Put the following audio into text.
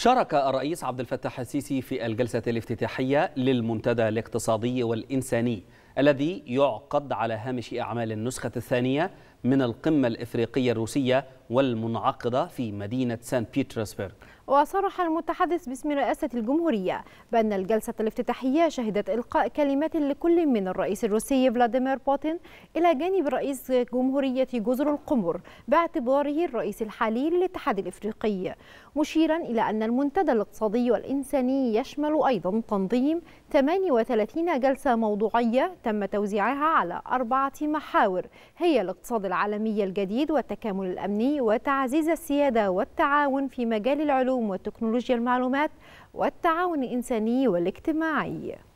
شارك الرئيس عبد الفتاح السيسي في الجلسة الافتتاحية للمنتدى الاقتصادي والإنساني الذي يعقد على هامش أعمال النسخة الثانية من القمة الإفريقية الروسية والمنعقدة في مدينة سان بيترسبرغ وصرح المتحدث باسم رئاسة الجمهورية بأن الجلسة الافتتاحية شهدت إلقاء كلمات لكل من الرئيس الروسي فلاديمير بوتين إلى جانب رئيس جمهورية جزر القمر باعتباره الرئيس الحالي للاتحاد الإفريقي مشيرا إلى أن المنتدى الاقتصادي والإنساني يشمل أيضا تنظيم 38 جلسة موضوعية تم توزيعها على أربعة محاور هي الاقتصاد العالمي الجديد والتكامل الأمني وتعزيز السيادة والتعاون في مجال العلوم وتكنولوجيا المعلومات والتعاون الإنساني والاجتماعي